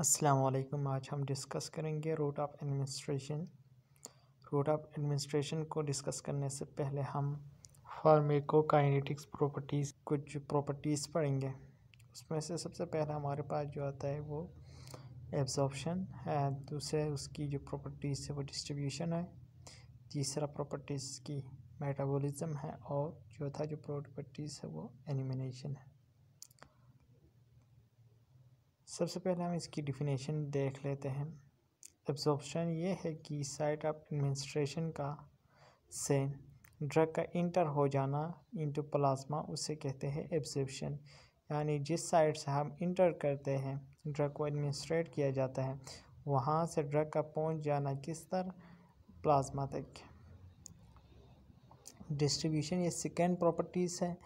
अस्सलाम वालेकुम आज हम डिस्कस करेंगे route of administration route of administration को डिस्कस करने से पहले हम फार्मेको काइनेटिक्स प्रॉपर्टीज़ कुछ प्रॉपर्टीज़ पढ़ेंगे उसमें से सबसे पहले हमारे पास जो आता है वो एब्जॉर्प्शन है दूसरे उसकी जो प्रॉपर्टीज़ है वो डिस्ट्रीब्यूशन है तीसरा प्रॉपर्टीज़ की मेटाबॉलिज्म है और चौथा जो प्रॉपर्टीज़ है वो एनिमिनेशन है सबसे पहले हम इसकी डिफिनेशन देख लेते हैं एब्जॉर्प्शन ये है कि साइट ऑफ एडमिनिस्ट्रेशन का से ड्रग का इंटर हो जाना इंटू प्लाज्मा उसे कहते हैं एब्जॉर्प्शन यानी जिस साइड से हम इंटर करते हैं ड्रग को एडमिनिस्ट्रेट किया जाता है वहाँ से ड्रग का पहुँच जाना किस तरह प्लाज्मा तक डिस्ट्रीब्यूशन ये सेकेंड प्रॉपर्टीज़ है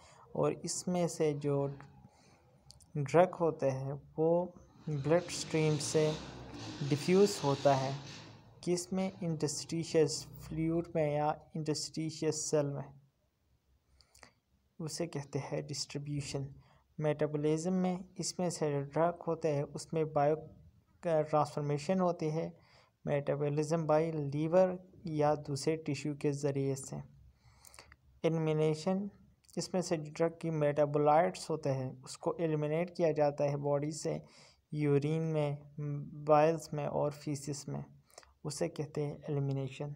और इसमें से जो ड्रग होते हैं वो ब्लड स्ट्रीम से डिफ्यूज़ होता है किस में इंडस्ट्रीशियस फ्लूड में या इंडस्ट्रीशियस सेल में उसे कहते हैं डिस्ट्रीब्यूशन मेटाबॉलिज्म में इसमें से ड्रग होते हैं उसमें बायो ट्रांसफॉर्मेशन होती है मेटाबॉलिज्म बाय लीवर या दूसरे टिश्यू के ज़रिए से एलिमिनेशन इसमें से ड्रग की मेटाबोलाइट्स होते हैं उसको एलिमिनेट किया जाता है बॉडी से यूरिन में बाइल्स में और फीसिस में उसे कहते हैं एलिमिनेशन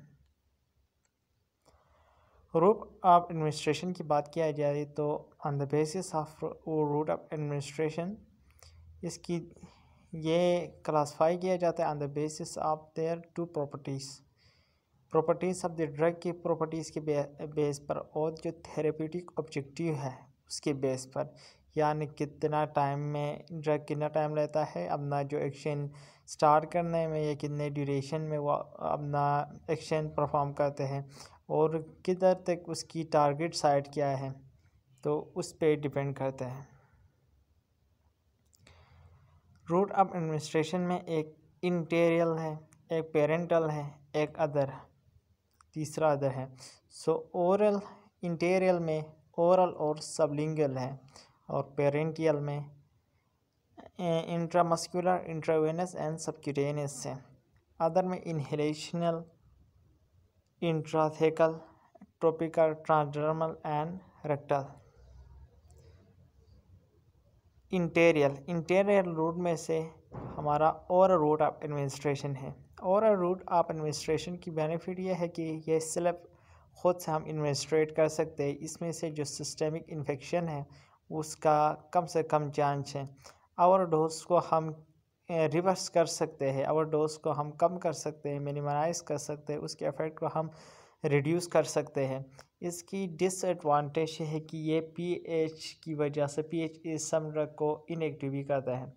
रूट ऑफ एडमिनिस्ट्रेशन की बात किया जाए तो on the basis of route of administration इसकी ये क्लासिफाई किया जाता है on the basis of their two properties properties of the drug की प्रॉपर्टीज़ के बेस पर और जो थेरेप्यूटिक ऑब्जेक्टिव है उसके बेस पर यानी कितना टाइम में ड्रग कितना टाइम रहता है अपना जो एक्शन स्टार्ट करने में या कितने ड्यूरेशन में वो अपना एक्शन परफॉर्म करते हैं और किधर तक उसकी टारगेट साइड क्या है तो उस पर डिपेंड करते हैं रूट ऑफ एडमिनिस्ट्रेशन में एक इंटेरियल है एक पेरेंटल है एक अदर तीसरा अदर है सो ओरल इंटेरियल में ओरल और सबलिंगल है और पेरेंटियल में इंट्रामस्कुलर इंट्रावेनस एंड सबक्यूटेनस है अदर में inhalational intrathecal topical transdermal and rectal enteral enteral route में से हमारा और रूट ऑफ एडमिनिस्ट्रेशन है और रूट ऑफ एडमिनिस्ट्रेशन की बेनिफिट यह है कि यह सिर्फ ख़ुद से हम इन्वेस्ट्रेट कर सकते हैं इसमें से जो सिस्टेमिक इन्फेक्शन है उसका कम से कम चांस है ओवर डोज को हम रिवर्स कर सकते हैं ओवर डोज को हम कम कर सकते हैं मिनिमाइज कर सकते हैं उसके इफेक्ट को हम रिड्यूस कर सकते हैं इसकी डिसएडवांटेज है कि ये पीएच की वजह से पीएच इस सम ड्रग को इनएक्टिव भी करता है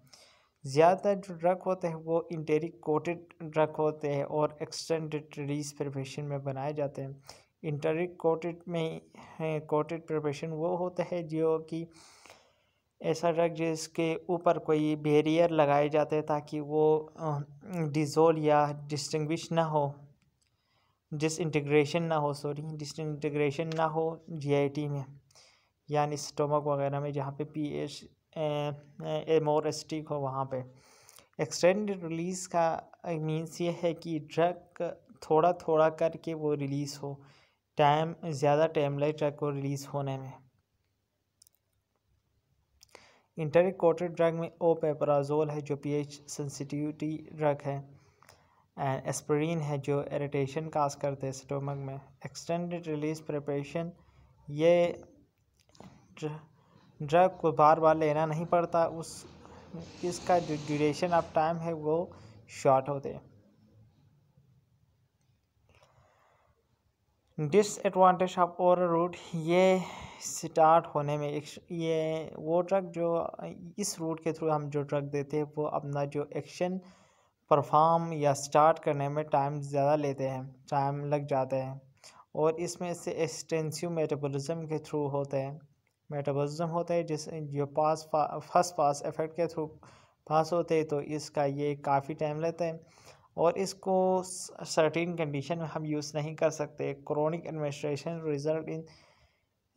ज़्यादातर जो ड्रग होते हैं वो इंटेरिक कोटेड ड्रग होते हैं और एक्सटेंडेड रिलीज प्रिपरेशन में बनाए जाते हैं इंटर कोटेड में कोटेड प्रोफेशन वो होता है जो कि ऐसा ड्रग जिसके ऊपर कोई बेरियर लगाए जाते हैं ताकि वो डिज़ोल या डिस्टिंग्विश ना हो डिस इंटीग्रेशन ना हो सॉरी डिस इंटीग्रेशन ना हो जीआईटी में यानी स्टोमक वगैरह में जहाँ पे पीएच एम और एस्टिक हो वहाँ पे एक्सटेंडेड रिलीज़ का मीन्स ये है कि ड्रग थोड़ा थोड़ा करके वो रिलीज़ हो टाइम ज़्यादा टाइम लगे ट्रैक को रिलीज़ होने में इंटरकोटेड ड्रग में ओ पेपराजोल है जो पीएच सेंसिटिविटी ड्रग है एंड एस्परिन है जो इरिटेशन काज करते हैं स्टोमक में एक्सटेंडेड रिलीज प्रिपरेशन ये ड्रग को बार बार लेना नहीं पड़ता उस इसका जो ड्यूरेशन ऑफ टाइम है वो शॉर्ट होते हैं डिसएडवांटेज ऑफ और रूट ये स्टार्ट होने में ये वो ट्रक जो इस रूट के थ्रू हम जो ट्रक देते हैं वो अपना जो एक्शन परफॉर्म या स्टार्ट करने में टाइम ज़्यादा लेते हैं टाइम लग जाते हैं और इसमें से एक्सटेंसिव मेटाबॉलिज्म के थ्रू होते हैं मेटाबॉलिज्म होता है जिस जो पास फर्स्ट पास इफेक्ट के थ्रू पास होते हैं तो इसका ये काफ़ी टाइम लेते हैं और इसको सर्टीन कंडीशन में हम यूज़ नहीं कर सकते क्रोनिक एडमिनिस्ट्रेशन रिजल्ट इन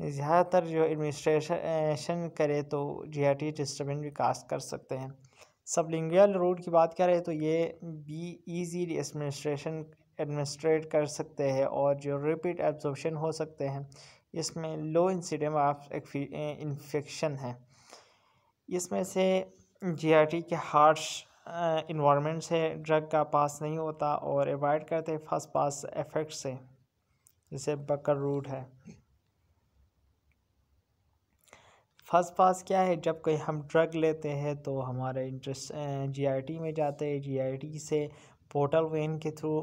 ज़्यादातर जो एडमिनिस्ट्रेशन करे तो जी आई टी डिस्टर्बेंस भी कास्ट कर सकते हैं सब लिंगल रूट की बात करें तो ये बी ईजी एडमिनिस्ट्रेशन एडमिनिस्ट्रेट कर सकते हैं और जो रिपीट एब्जॉर्बशन हो सकते हैं इसमें लो इंसिडेंट ऑफ इन्फेक्शन है इसमें से जी आई टी के हार्श इन्वामेंट से ड्रग का पास नहीं होता और एवॉड करते फर्स्ट पास इफेक्ट से जैसे बकर रूट है फर्स्ट पास क्या है जब कोई हम ड्रग लेते हैं तो हमारे इंटरेस्ट जीआईटी में जाते हैं जीआईटी से पोर्टल वेन के थ्रू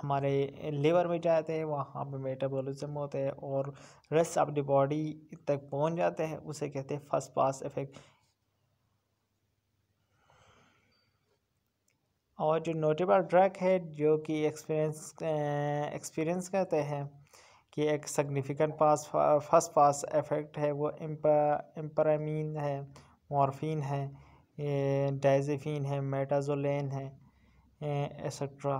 हमारे लिवर में जाते हैं वहाँ पर मेटाबॉलिज्म होते हैं और रेस्ट ऑफ द बॉडी तक पहुँच जाते हैं उसे कहते हैं फर्स्ट पास इफेक्ट और जो नोटेबल ड्रग है जो कि एक्सपीरियंस एक्सपीरियंस कहते हैं कि एक significant pass first pass effect है वो एम्परामीन है मॉर्फिन है डाइजेफिन है मेटाजोलेन है etcetera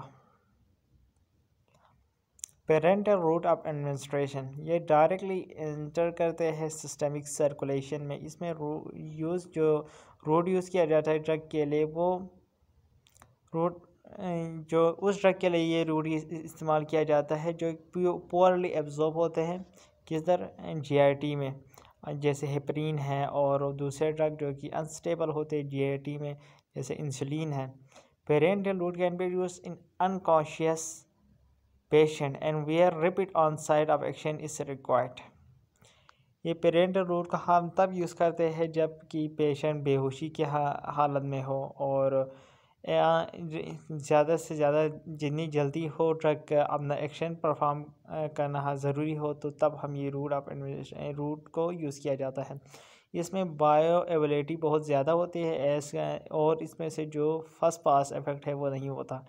parenteral route of administration ये डायरेक्टली इंटर करते हैं सिस्टमिक सर्कुलेशन में इसमें यूज़ जो रोड यूज़ किया जाता है ड्रग के लिए वो रूट eh, जो उस ड्रग के लिए ये रूट इस्तेमाल किया जाता है जो पोअरली एब्जॉर्ब होते हैं किधर जीआईटी में जैसे हेपरिन है और दूसरे ड्रग जो कि अनस्टेबल होते हैं जीआईटी में जैसे इंसुलिन है parenteral route can be use in unconscious patient and where rapid onset of action is required ये पेरेंटल रूट का हम तब यूज़ करते हैं जबकि पेशेंट बेहोशी के हालत में हो और ज़्यादा से ज़्यादा जितनी जल्दी हो ट्रक अपना एक्शन परफॉर्म करना ज़रूरी हो तो तब हम ये रूट ऑफ एडमिनिस्ट्रेशन रूट को यूज़ किया जाता है इसमें बायो एबिलिटी बहुत ज़्यादा होती है एस और इसमें से जो फर्स्ट पास इफेक्ट है वो नहीं होता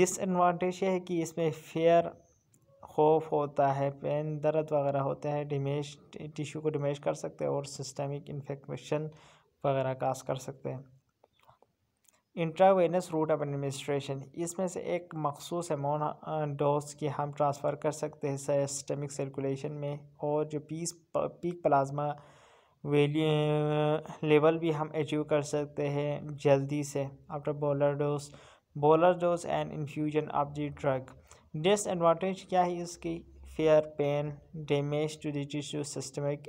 डिसएडवांटेज है कि इसमें फेयर खौफ होता है पेन दर्द वगैरह होते हैं डिमेज टिश्यू को डिमेज कर सकते हैं और सिस्टमिक इन्फेक्शन वगैरह कास कर सकते हैं इंट्रावेनस रूट ऑफ एडमिनिस्ट्रेशन इसमें से एक मखसूस अमाउंट डोज की हम ट्रांसफ़र कर सकते हैं सिस्टमिक सर्कुलेशन में और जो पीस पीक प्लाज्मा वैल्यू लेवल भी हम अचीव कर सकते हैं जल्दी से after bolus dose bolus dose and infusion of the drug disadvantage क्या है इसकी fear pain damage to the systemic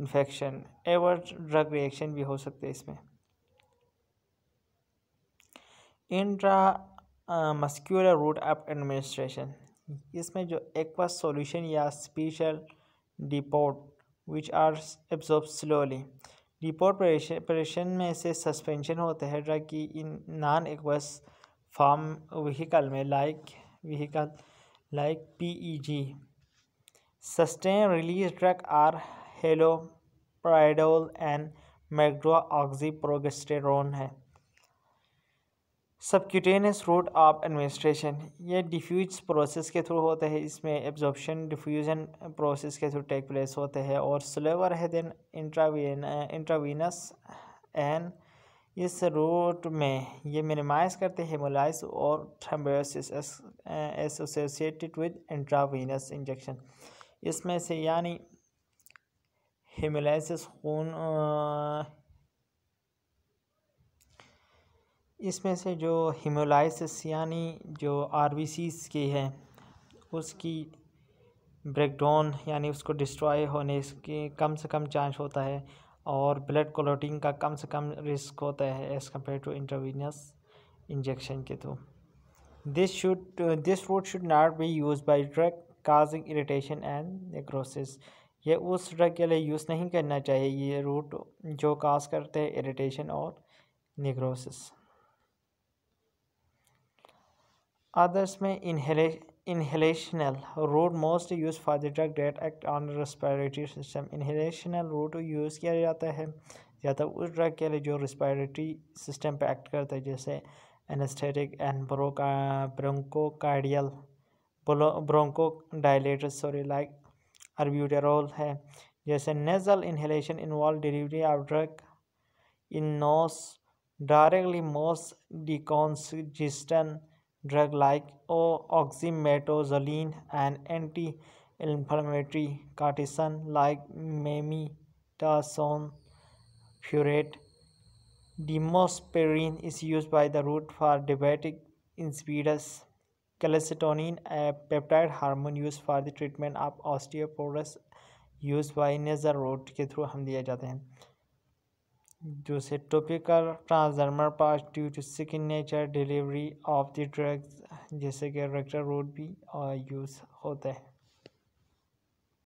infection एवर ड्रग रिएक्शन भी हो सकते हैं इसमें intramuscular route of administration इसमें जो एक्वा सॉल्यूशन या special depot which are absorb slowly depot preparation से सस्पेंशन होते हैं ड्रग की in non aqueous form vehicle में like vehicle like PEG sustain release drug are haloperidol and medroxyprogesterone है subcutaneous route of administration ये diffuse process के through होते हैं इसमें एब्जॉर्प्शन डिफ्यूजन प्रोसेस के थ्रू टेक प्लेस होते हैं और स्लेवर है देन इंट्रावीन इंट्रावीनस एंड इस रूट में ये मिनिमाइज करते हैं हेमोलाइज और thrombosis associated with intravenous injection इसमें से यानी हेमोलाइसिस खून इसमें से जो हिमोलाइसिस यानी जो आर की है उसकी ब्रेकडाउन यानी उसको डिस्ट्रॉय होने की कम से कम चांस होता है और ब्लड क्लोटिंग का कम से कम रिस्क होता है as compare to intravenous injection के through this should this route should not be use by drug causing irritation and necrosis ये उस ड्रग के लिए यूज़ नहीं करना चाहिए ये रूट जो काज करते हैं इरीटेशन और नेक्रोसिस अदर्स में inhalational route most use for the drug that act on respiratory system inhalational route use किया जाता है ज़्यादा तो उस ड्रग के लिए जो रेस्पायरेटरी सिस्टम पे एक्ट करता है जैसे anaesthetic and bronchocardial bronchodilator sorry like albuterol है जैसे nasal inhalation involve delivery of drug in nose directly most decongestant drug like oh oxymetazoline and anti inflammatory cortisone like mometasone furoate desmopressin is use by the route for diabetic insipidus calcitonin a peptide hormone use for the treatment of osteoporosis use by nasal route के through हम दिए जाते हैं जो से topical transdermal pass due to skin nature delivery of the drugs जैसे कि rector road भी यूज़ होता है